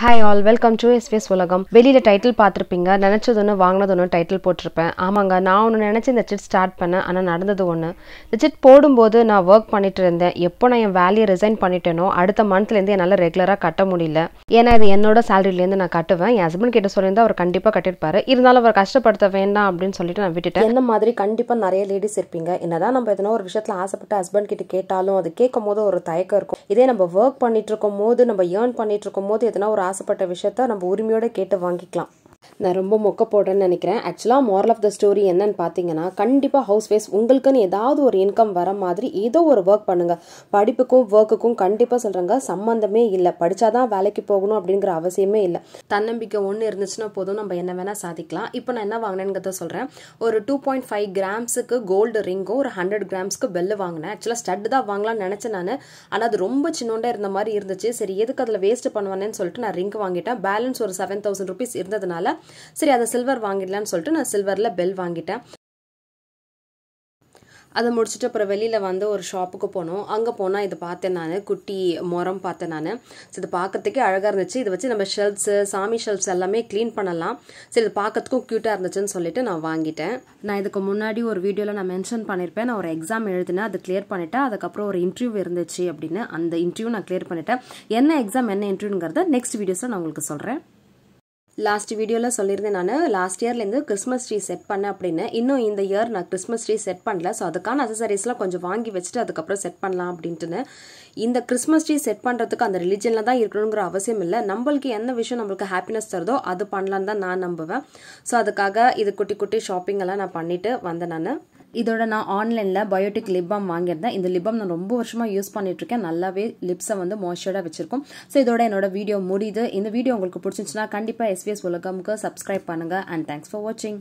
hi all welcome to SVS உலகம் வெளியில் title பார்த்துருப்பீங்க நினச்சது ஒன்று வாங்கினது ஒன்று டைட்டில் போட்டிருப்பேன் ஆமாங்க நான் ஒன்று நினச்சி இந்த சிட் ஸ்டார்ட் பண்ணேன் ஆனால் நடந்தது ஒன்று இந்த சிட் போடும்போது நான் ஒர்க் பண்ணிட்டு இருந்தேன் எப்போ நான் என் வேலையை ரிசைன் பண்ணிட்டேனோ அடுத்த மந்த்லேருந்து என்னால் ரெகுலராக கட்ட முடியல ஏன்னா இது என்னோட சேலரிலேருந்து நான் கட்டுவேன் என் ஹஸ்பண்ட் கிட்ட சொல்லியிருந்தா அவர் கண்டிப்பாக கட்டிருப்பார் இருந்தாலும் அவர் கஷ்டப்படுத்த வேண்டாம் அப்படின்னு சொல்லிட்டு நான் விட்டுட்டேன் என்ன மாதிரி கண்டிப்பாக நிறைய லேடிஸ் இருப்பீங்க என்னதான் நம்ம எதனா ஒரு விஷயத்தில் ஆசைப்பட்டு ஹஸ்பண்ட் கிட்ட கேட்டாலும் அது கேட்கும் போது ஒரு தயக்கம் இருக்கும் இதே நம்ம ஒர்க் பண்ணிட்டு இருக்கும் போது நம்ம ஏர்ன் பண்ணிட்டு இருக்கும் போது எதனா ஒரு ஆசைப்பட்ட விஷயத்த நம்ம உரிமையோடு கேட்டு வாங்கிக்கலாம் நான் ரொம்ப மொக்க போடுறேன்னு நினைக்கிறேன் ஆக்சுவலாக மாரல் ஆஃப் த ஸ்டோரி என்னன்னு பார்த்தீங்கன்னா கண்டிப்பாக ஹவுஸ் வைஸ் உங்களுக்குன்னு ஏதாவது ஒரு இன்கம் வர மாதிரி ஏதோ ஒரு ஒர்க் பண்ணுங்கள் படிப்புக்கும் ஒர்க்குக்கும் கண்டிப்பாக சொல்கிறாங்க சம்மந்தமே இல்லை படித்தாதான் தான் வேலைக்கு போகணும் அப்படிங்கிற அவசியமே இல்லை தன்னம்பிக்கை ஒன்று இருந்துச்சுன்னா போதும் நம்ம என்ன வேணால் சாதிக்கலாம் இப்போ நான் என்ன வாங்கினேங்கிறத சொல்கிறேன் ஒரு டூ பாயிண்ட் ஃபைவ் கிராம்ஸுக்கு கோல்டு ரிங்கும் ஒரு ஹண்ட்ரட் கிராம்ஸ்க்கு பெல்லு வாங்கினேன் ஆக்சுவலாக ஸ்டட் தான் வாங்கலாம்னு நினச்சேன் நான் ஆனால் அது ரொம்ப சின்னோண்டே இருந்த மாதிரி இருந்துச்சு சரி எதுக்கு அதில் வேஸ்ட் பண்ணுவானேன்னு சொல்லிட்டு நான் ரிங்க் வாங்கிட்டேன் பேலன்ஸ் ஒரு செவன் தௌசண்ட் ருபீஸ் இருந்ததுனால சரி அதை சில்வர் வாங்கிடலான்னு சொல்லிட்டு நான் சில்வரில் பெல் வாங்கிட்டேன் அதை முடிச்சுட்டு அப்புறம் வெளியில் வந்து ஒரு ஷாப்புக்கு போனோம் அங்கே போனால் இதை பார்த்தேன் நான் குட்டி முரம் பார்த்தேன் நான் சரி பார்க்கறதுக்கே அழகாக இருந்துச்சு இதை வச்சு நம்ம ஷெல்ஃப்ஸு சாமி ஷெல்ஸ் எல்லாமே க்ளீன் பண்ணலாம் சரி இதை பார்க்கறதுக்கும் க்யூட்டாக இருந்துச்சுன்னு சொல்லிட்டு நான் வாங்கிட்டேன் நான் இதுக்கு முன்னாடி ஒரு வீடியோவில் நான் மென்ஷன் பண்ணியிருப்பேன் நான் ஒரு எக்ஸாம் எழுதினேன் அதை கிளியர் பண்ணிட்டேன் அதுக்கப்புறம் ஒரு இன்டர்வியூ இருந்துச்சு அப்படின்னு அந்த இன்டர்வியூ நான் கிளியர் பண்ணிட்டேன் என்ன எக்ஸாம் என்ன இன்டர்வியூங்கிறத நெக்ஸ்ட் வீடியோஸில் நான் உங்களுக்கு சொல்கிறேன் லாஸ்ட் வீடியோவில் சொல்லியிருந்தேன் நான் லாஸ்ட் இயர்லேருந்து கிறிஸ்மஸ் ட்ரீ செட் பண்ணேன் அப்படின்னு இன்னும் இந்த இயர் நான் கிறிஸ்மஸ் ட்ரீ செட் பண்ணல ஸோ அதுக்கான அசசரிஸ்லாம் கொஞ்சம் வாங்கி வச்சுட்டு அதுக்கப்புறம் செட் பண்ணலாம் அப்படின்ட்டுன்னு இந்த கிறிஸ்மஸ் ட்ரீ செட் பண்ணுறதுக்கு அந்த ரிலிஜனில் தான் இருக்கணுங்கிற அவசியம் இல்லை நம்மளுக்கு என்ன விஷயம் நம்மளுக்கு ஹாப்பினஸ் தருதோ அது பண்ணலான்னு தான் நான் நம்புவேன் ஸோ அதுக்காக இது குட்டி குட்டி ஷாப்பிங் எல்லாம் நான் பண்ணிட்டு வந்தேன் நான் இதோட நான் ஆன்லைனில் பயோட்டிக் லிப் பாம் வாங்கியிருந்தேன் இந்த லிப் பாம் நான் ரொம்ப வருஷமாக யூஸ் இருக்கேன் நல்லாவே லிப்ஸை வந்து மாய்ஸ்சராக வச்சிருக்கும் ஸோ இதோட என்னோட வீடியோ முடியுது இந்த வீடியோ உங்களுக்கு பிடிச்சிருந்துச்சுன்னா கண்டிப்பாக எஸ்பிஎஸ் உலகம்க்கு சப்ஸ்கிரைப் பண்ணுங்க அண்ட் தேங்க்ஸ் ஃபார் வாட்சிங்